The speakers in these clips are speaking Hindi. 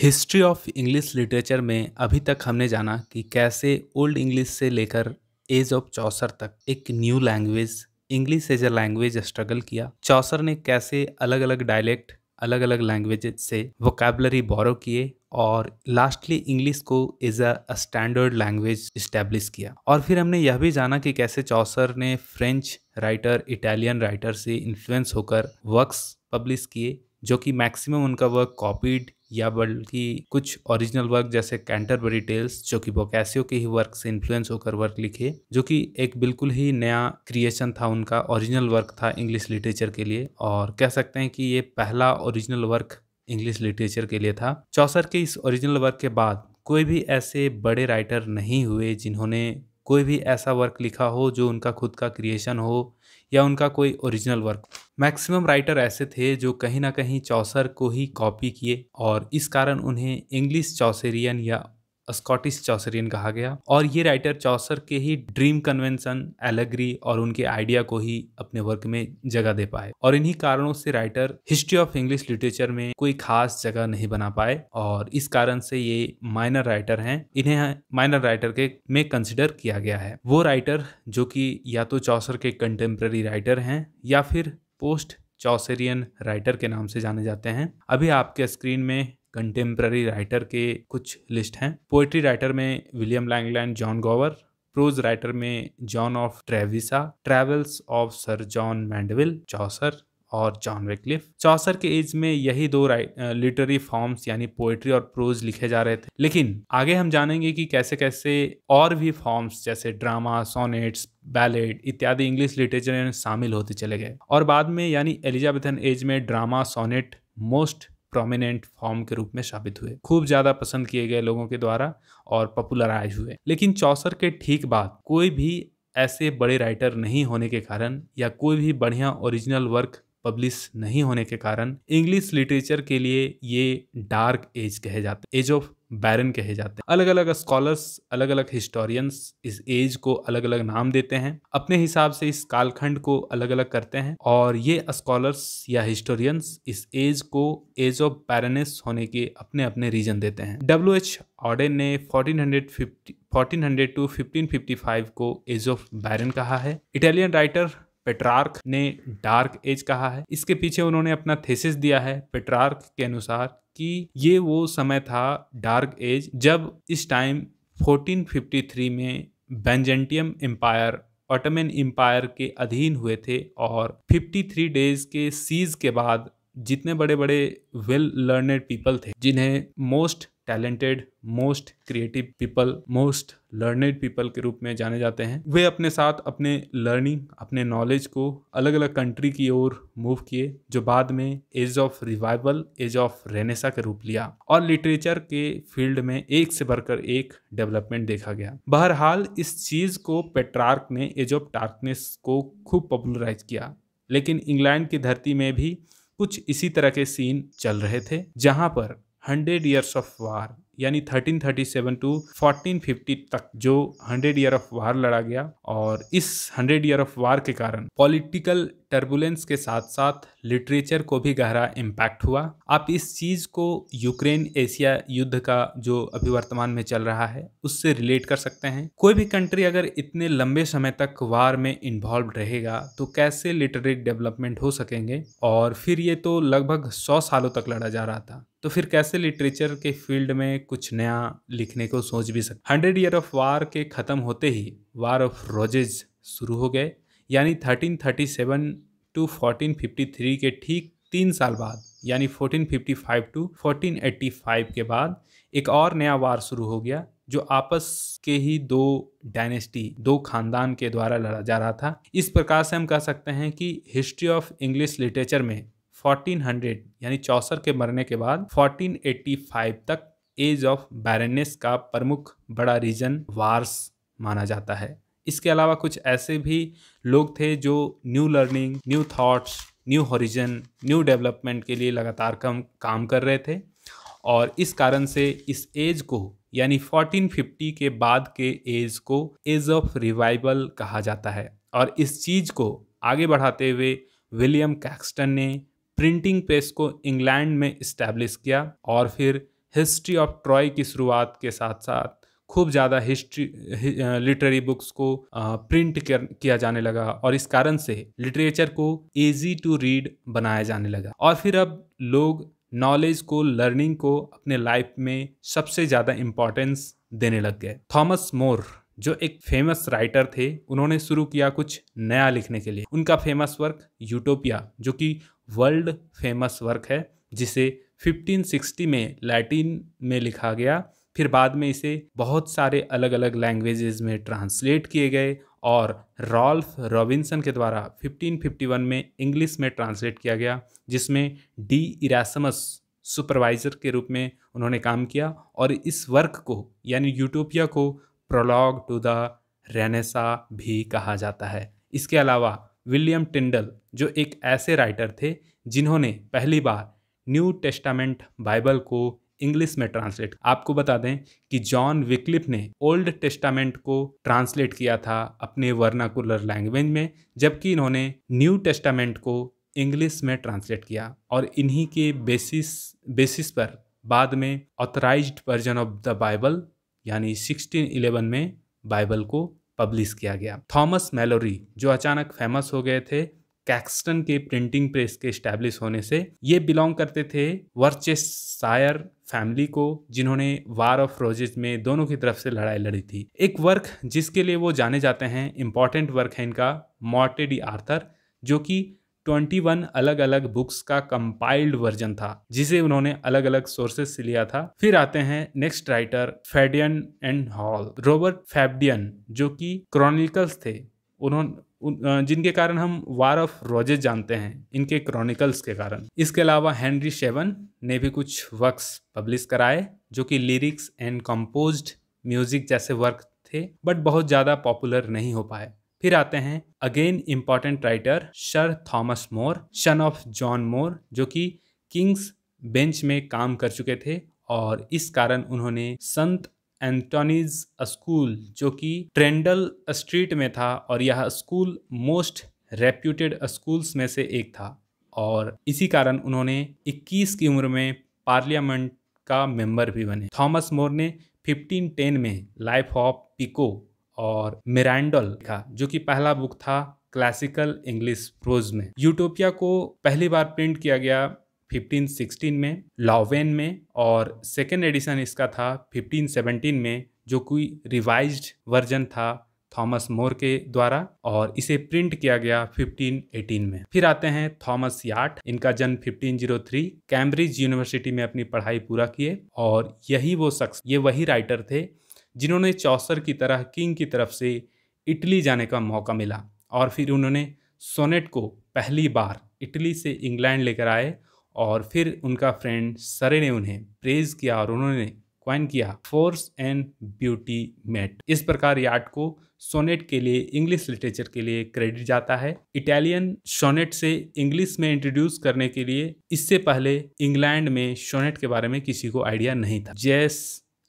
हिस्ट्री ऑफ इंग्लिश लिटरेचर में अभी तक हमने जाना कि कैसे ओल्ड इंग्लिश से लेकर एज ऑफ चौसर तक एक new language English as a language struggle किया चौसर ने कैसे अलग अलग डायलेक्ट अलग अलग लैंग्वेज से वोकेबलरी बोरो किए और लास्टली इंग्लिश को as a standard language establish किया और फिर हमने यह भी जाना कि कैसे चौसर ने फ्रेंच राइटर इटालियन राइटर से इन्फ्लुएंस होकर वर्क्स पब्लिश किए जो कि मैक्सिमम उनका वर्क कॉपीड या बल्कि कुछ ओरिजिनल वर्क जैसे कैंटरबरी टेल्स जो कि बोकैसियो के ही वर्क से इन्फ्लुएंस होकर वर्क लिखे जो कि एक बिल्कुल ही नया क्रिएशन था उनका ओरिजिनल वर्क था इंग्लिश लिटरेचर के लिए और कह सकते हैं कि ये पहला ओरिजिनल वर्क इंग्लिश लिटरेचर के लिए था चौसर के इस ओरिजिनल वर्क के बाद कोई भी ऐसे बड़े राइटर नहीं हुए जिन्होंने कोई भी ऐसा वर्क लिखा हो जो उनका खुद का क्रिएशन हो या उनका कोई ओरिजिनल वर्क मैक्सिमम राइटर ऐसे थे जो कहीं ना कहीं चौसर को ही कॉपी किए और इस कारण उन्हें इंग्लिश चौसेरियन या स्कॉटिश चौसरियन कहा गया और ये राइटर चौसर के ही ड्रीम कन्वेंशन एलेग्री और उनके आइडिया को ही अपने वर्क में जगह दे पाए और इन्हीं कारणों से writer history of English literature में कोई खास जगह नहीं बना पाए और इस कारण से ये माइनर राइटर हैं इन्हें माइनर राइटर के में कंसिडर किया गया है वो राइटर जो कि या तो चौसर के कंटेम्प्रेरी राइटर हैं या फिर पोस्ट चौसेरियन राइटर के नाम से जाने जाते हैं अभी आपके स्क्रीन में कंटेम्प्ररी राइटर के कुछ लिस्ट हैं पोइट्री राइटर में William Langland John Gower prose writer में John of Trevisa Travels of Sir John Mandeville Chaucer और जॉन वेक्लिफ चौसर के एज में यही दो लिटरेरी फॉर्म्स यानी पोएट्री और प्रोज लिखे जा रहे थे लेकिन आगे हम जानेंगे कि कैसे कैसे और भी फॉर्म्स जैसे ड्रामा सोनेट्स बैलेट इत्यादि इंग्लिश लिटरेचर में शामिल होते चले गए और बाद में यानी एलिजाबेथन एज में drama sonnet most prominent form के रूप में साबित हुए खूब ज़्यादा पसंद किए गए लोगों के द्वारा और पॉपुलराइज हुए लेकिन चौसर के ठीक बाद कोई भी ऐसे बड़े राइटर नहीं होने के कारण या कोई भी बढ़िया ओरिजिनल वर्क पब्लिश नहीं होने के कारण इंग्लिश लिटरेचर के लिए ये डार्क एज कहे जाते एज ऑफ बैरन कहे जाते हैं अलग अलग स्कॉलर्स अलग अलग हिस्टोरियंस इस एज को अलग अलग नाम देते हैं अपने हिसाब से इस कालखंड को अलग अलग करते हैं और ये स्कॉलर्स या हिस्टोरियंस इस एज को एज ऑफ बैरनेस होने के अपने अपने रीजन देते हैं डब्ल्यू एच ऑर्डन ने 1450 1400 टू 1555 को एज ऑफ बैरन कहा है इटालियन राइटर पेट्रार्क ने डार्क एज कहा है इसके पीछे उन्होंने अपना थेसिस दिया है पेट्रार्क के अनुसार कि ये वो समय था डार्क एज जब इस टाइम 1453 में बेंजेंटियम एम्पायर ऑटोमन एम्पायर के अधीन हुए थे और 53 डेज के सीज के बाद जितने बड़े बड़े वेल लर्नड पीपल थे जिन्हें most talented most creative people most learned people के रूप में जाने जाते हैं वे अपने साथ अपने लर्निंग अपने नॉलेज को अलग अलग कंट्री की ओर मूव किए जो बाद में age of revival age of renaissance के रूप लिया और लिटरेचर के फील्ड में एक से बढ़कर एक डेवलपमेंट देखा गया बहरहाल इस चीज को पेट्रार्क ने एज ऑफ डार्कनेस को खूब पॉपुलराइज किया लेकिन इंग्लैंड की धरती में भी कुछ इसी तरह के सीन चल रहे थे जहाँ पर हंड्रेड ईयर्स ऑफ वार यानी 1337 टू 1450 तक जो हंड्रेड ईयर ऑफ वार लड़ा गया और इस हंड्रेड ईयर ऑफ वार के कारण पॉलिटिकल टर्बुलेंस के साथ साथ लिटरेचर को भी गहरा इम्पैक्ट हुआ आप इस चीज़ को यूक्रेन एशिया युद्ध का जो अभी वर्तमान में चल रहा है उससे रिलेट कर सकते हैं कोई भी कंट्री अगर इतने लंबे समय तक वार में इन्वॉल्व रहेगा तो कैसे लिटरेट डेवलपमेंट हो सकेंगे और फिर ये तो लगभग सौ सालों तक लड़ा जा रहा था तो फिर कैसे लिटरेचर के फील्ड में कुछ नया लिखने को सोच भी सकते हंड्रेड ईयर ऑफ वार के ख़त्म होते ही वार ऑफ रोजेज शुरू हो गए यानी 1337 टू थ्री के ठीक तीन साल बाद यानी 1455 टू फाइव के बाद एक और नया वार शुरू हो गया जो आपस के ही दो डायनेस्टी दो खानदान के द्वारा लड़ा जा रहा था इस प्रकार से हम कह सकते हैं कि हिस्ट्री ऑफ इंग्लिश लिटरेचर में 1400 यानी चौसर के मरने के बाद 1485 तक एज ऑफ बैरनेस का प्रमुख बड़ा रीजन वार्स माना जाता है इसके अलावा कुछ ऐसे भी लोग थे जो new learning new thoughts new horizon new development के लिए लगातार कम काम कर रहे थे और इस कारण से इस एज को यानी 1450 के बाद के एज को एज ऑफ रिवाइवल कहा जाता है और इस चीज़ को आगे बढ़ाते हुए विलियम कैक्सटन ने प्रिंटिंग प्रेस को इंग्लैंड में इस्टेब्लिश किया और फिर हिस्ट्री ऑफ ट्रॉय की शुरुआत के साथ साथ खूब ज़्यादा हिस्ट्री लिटरेरी बुक्स को प्रिंट कर किया जाने लगा और इस कारण से लिटरेचर को इजी टू रीड बनाया जाने लगा और फिर अब लोग नॉलेज को लर्निंग को अपने लाइफ में सबसे ज़्यादा इम्पोर्टेंस देने लग गए थॉमस मोर जो एक फेमस राइटर थे उन्होंने शुरू किया कुछ नया लिखने के लिए उनका फेमस वर्क यूटोपिया जो कि वर्ल्ड फेमस वर्क है जिसे 1560 में लैटिन में लिखा गया फिर बाद में इसे बहुत सारे अलग अलग लैंग्वेजेस में ट्रांसलेट किए गए और रॉल्फ रॉबिन्सन के द्वारा 1551 में इंग्लिश में ट्रांसलेट किया गया जिसमें डी इरासमस सुपरवाइज़र के रूप में उन्होंने काम किया और इस वर्क को यानी यूटोपिया को प्रोलॉग टू द रेनेसा भी कहा जाता है इसके अलावा विलियम टिंडल जो एक ऐसे राइटर थे जिन्होंने पहली बार न्यू टेस्टामेंट बाइबल को इंग्लिश में ट्रांसलेट आपको बता दें कि जॉन विक्लिप ने ओल्ड टेस्टामेंट को ट्रांसलेट किया था अपने वर्नाकुलर लैंग्वेज में जबकि इन्होंने न्यू टेस्टामेंट को इंग्लिश में ट्रांसलेट किया और इन्हीं के बेसिस बेसिस पर बाद में authorised version of the Bible यानी 1611 में बाइबल को पब्लिश किया गया थॉमस मेलोरी जो अचानक फेमस हो गए थे कैक्सटन के प्रिंटिंग प्रेस के स्टैब्लिश होने से ये बिलोंग करते थे वर्चेस सायर फैमिली को जिन्होंने वार ऑफ रोजेज में दोनों की तरफ से लड़ाई लड़ी थी एक वर्क जिसके लिए वो जाने जाते हैं इंपॉर्टेंट वर्क है इनका मॉर्टेडी आर्थर जो कि 21 अलग अलग बुक्स का कंपाइल्ड वर्जन था जिसे उन्होंने अलग अलग सोर्सेस से लिया था फिर आते हैं next writer Fabyan and Hall Robert Fabyan जो कि क्रॉनिकल्स थे उन्होंने जिनके कारण हम वार ऑफ रोजेस जानते हैं इनके क्रॉनिकल्स के कारण इसके अलावा हेनरी शेवन ने भी कुछ वर्क्स पब्लिश कराए जो कि लिरिक्स एंड कंपोज्ड म्यूजिक जैसे वर्क थे बट बहुत ज़्यादा पॉपुलर नहीं हो पाए फिर आते हैं again important writer Sir Thomas More son of John मोर जो कि किंग्स बेंच में काम कर चुके थे और इस कारण उन्होंने संत एंटोनीज स्कूल जो कि ट्रेंडल स्ट्रीट में था और यह स्कूल मोस्ट रेप्यूटेड स्कूल्स में से एक था और इसी कारण उन्होंने 21 की उम्र में पार्लियामेंट का मेंबर भी बने थॉमस मोर ने 1510 में लाइफ ऑफ पिको और मिरांडल लिखा जो कि पहला बुक था क्लासिकल इंग्लिश प्रोज में यूटोपिया को पहली बार प्रिंट किया गया 1516 में लॉवेन में और सेकेंड एडिशन इसका था 1517 में जो कोई रिवाइज्ड वर्जन था थॉमस मोर के द्वारा और इसे प्रिंट किया गया 1518 में फिर आते हैं थॉमस याट इनका जन्म 1503 कैम्ब्रिज यूनिवर्सिटी में अपनी पढ़ाई पूरा किए और यही वो शख्स ये वही राइटर थे जिन्होंने चौसर की तरह किंग की तरफ से इटली जाने का मौका मिला और फिर उन्होंने सोनेट को पहली बार इटली से इंग्लैंड लेकर आए और फिर उनका फ्रेंड सरे ने उन्हें प्रेज किया और उन्होंने क्वाइन किया फोर्स एंड ब्यूटी मेट इस प्रकार यार्ड को सोनेट के लिए इंग्लिश लिटरेचर के लिए क्रेडिट जाता है इटालियन सोनेट से इंग्लिश में इंट्रोड्यूस करने के लिए इससे पहले इंग्लैंड में सोनेट के बारे में किसी को आइडिया नहीं था जैस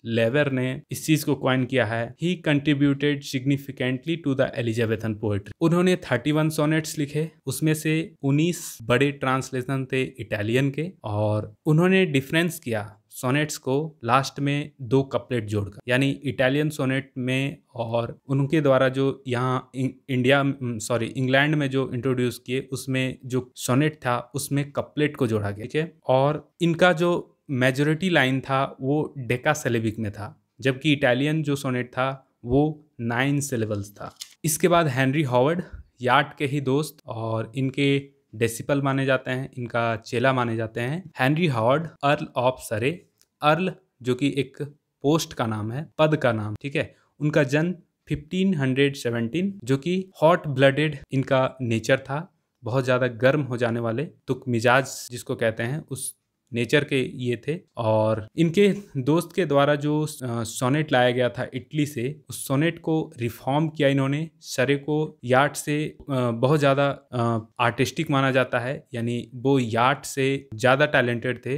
लेवर ने इस चीज को क्वाइन किया है ही contributed significantly to the Elizabethan poetry उन्होंने 31 सोनेट्स लिखे उसमें से 19 बड़े ट्रांसलेशन थे इटालियन के और उन्होंने डिफरेंस किया सोनेट्स को लास्ट में दो कपलेट जोड़कर यानी इटालियन सोनेट में और उनके द्वारा जो यहाँ इंडिया सॉरी इंग्लैंड में जो इंट्रोड्यूस किए उसमें जो सोनेट था उसमें कपलेट को जोड़ा गया ठीक है और इनका जो मेजोरिटी लाइन था वो डेका सेलेबिक में था जबकि इटालियन जो सोनेट था वो नाइन सिलेबल्स था इसके बाद हेनरी हॉवर्ड यार्ट के ही दोस्त और इनके डेसिपल माने जाते हैं इनका चेला माने जाते हैं Henry Howard Earl of Surrey Earl जो कि एक पोस्ट का नाम है पद का नाम ठीक है उनका जन्म 1517 जो कि हॉट ब्लडेड इनका नेचर था बहुत ज़्यादा गर्म हो जाने वाले तुक मिजाज जिसको कहते हैं उस नेचर के ये थे और इनके दोस्त के द्वारा जो सोनेट लाया गया था इटली से उस सोनेट को रिफॉर्म किया इन्होंने शरे को याट से बहुत ज़्यादा आर्टिस्टिक माना जाता है यानी वो याट से ज़्यादा टैलेंटेड थे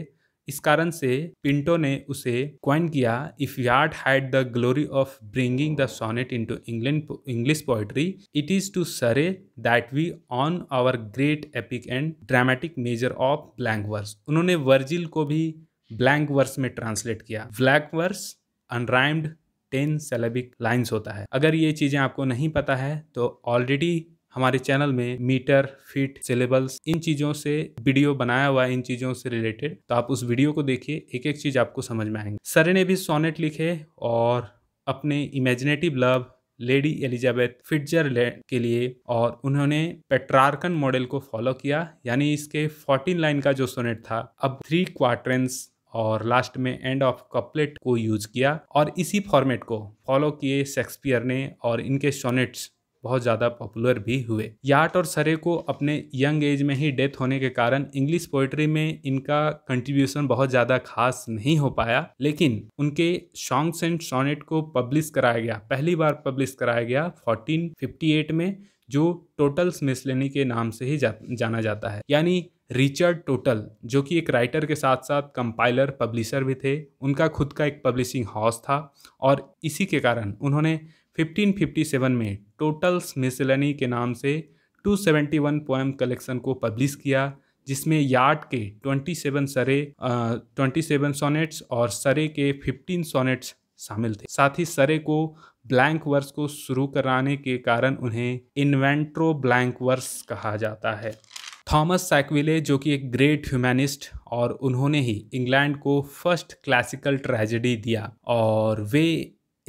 इस कारण से पिंटो ने उसे क्वाइन किया if Wyatt had the glory of bringing the sonnet to England English poetry it is to Surrey that we on our great epic and dramatic measure of blank verse उन्होंने वर्जिल को भी ब्लैंक वर्स में ट्रांसलेट किया blank verse unrhymed ten syllabic lines होता है अगर ये चीज़ें आपको नहीं पता है तो ऑलरेडी हमारे चैनल में मीटर फिट सिलेबल्स इन चीज़ों से वीडियो बनाया हुआ है इन चीज़ों से रिलेटेड तो आप उस वीडियो को देखिए एक एक चीज़ आपको समझ में आएंगे सर ने भी सोनेट लिखे और अपने imaginative love lady Elizabeth Fitzgerald के लिए और उन्होंने पेट्रार्कन मॉडल को फॉलो किया यानी इसके 14 लाइन का जो सोनेट था अब थ्री क्वार्टर और लास्ट में एंड ऑफ कपलेट को यूज किया और इसी फॉर्मेट को फॉलो किए शेक्सपियर ने और इनके सोनेट्स बहुत ज़्यादा पॉपुलर भी हुए याट और सरे को अपने यंग एज में ही डेथ होने के कारण इंग्लिश पोइट्री में इनका कंट्रीब्यूशन बहुत ज़्यादा खास नहीं हो पाया लेकिन उनके सॉन्ग्स एंड सोनेट को पब्लिश कराया गया पहली बार पब्लिश कराया गया 1458 में जो टोटल्स मिसलेनी के नाम से ही जा, जाना जाता है यानी रिचर्ड टोटल जो कि एक राइटर के साथ साथ कंपाइलर पब्लिशर भी थे उनका खुद का एक पब्लिशिंग हाउस था और इसी के कारण उन्होंने 1557 में टोटल्स मिसलनी के नाम से 271 पोएम कलेक्शन को पब्लिश किया जिसमें यार्ड के 27 सरे ट्वेंटी सेवन सोनेट्स और सरे के 15 सोनेट्स शामिल थे साथ ही सरे को ब्लैंक वर्स को शुरू कराने के कारण उन्हें इन्वेंट्रो ब्लैंक वर्स कहा जाता है थॉमस सैकविले जो कि एक ग्रेट ह्यूमैनिस्ट और उन्होंने ही इंग्लैंड को फर्स्ट क्लासिकल ट्रेजेडी दिया और वे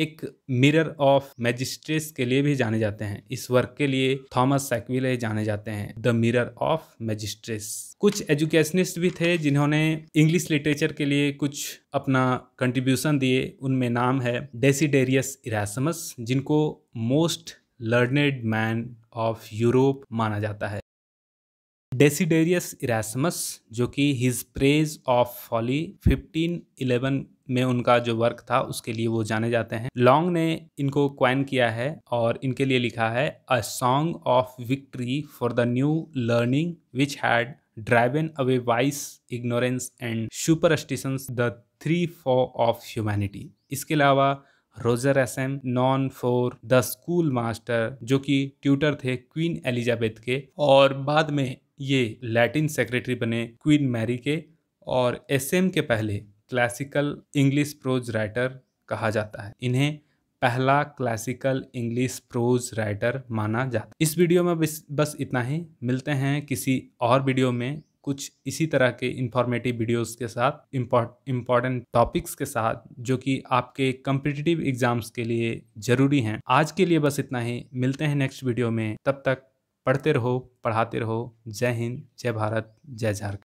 एक मिरर ऑफ मैजिस्ट्रेट्स के लिए भी जाने जाते हैं इस वर्क के लिए थॉमस सैकविले जाने जाते हैं द मिरर ऑफ मैजिस्ट्रेट्स कुछ एजुकेशनिस्ट भी थे जिन्होंने इंग्लिश लिटरेचर के लिए कुछ अपना कंट्रीब्यूशन दिए उनमें नाम है डेसीडेरियस इरासमस जिनको most learned man of Europe माना जाता है डेसीडेरियस इरासमस जो कि हिज प्रेज ऑफ फॉली 1511 में उनका जो वर्क था उसके लिए वो जाने जाते हैं लॉन्ग ने इनको क्वाइन किया है और इनके लिए लिखा है a song of victory for the new learning which had driven away vice ignorance and superstition the three foes of humanity इसके अलावा Roger Ascham known for the school master जो कि ट्यूटर थे क्वीन एलिजाबेथ के और बाद में ये लैटिन सेक्रेटरी बने क्वीन मैरी के और एस एम के पहले क्लासिकल इंग्लिश प्रोज राइटर कहा जाता है इन्हें पहला क्लासिकल इंग्लिश प्रोज राइटर माना जाता है इस वीडियो में बस इतना ही मिलते हैं किसी और वीडियो में कुछ इसी तरह के इंफॉर्मेटिव वीडियोस के साथ इम्पॉर्टेंट टॉपिक्स के साथ जो कि आपके कम्पिटिटिव एग्जाम्स के लिए ज़रूरी हैं आज के लिए बस इतना ही मिलते हैं नेक्स्ट वीडियो में तब तक पढ़ते रहो पढ़ाते रहो जय हिंद जय भारत जय झारखंड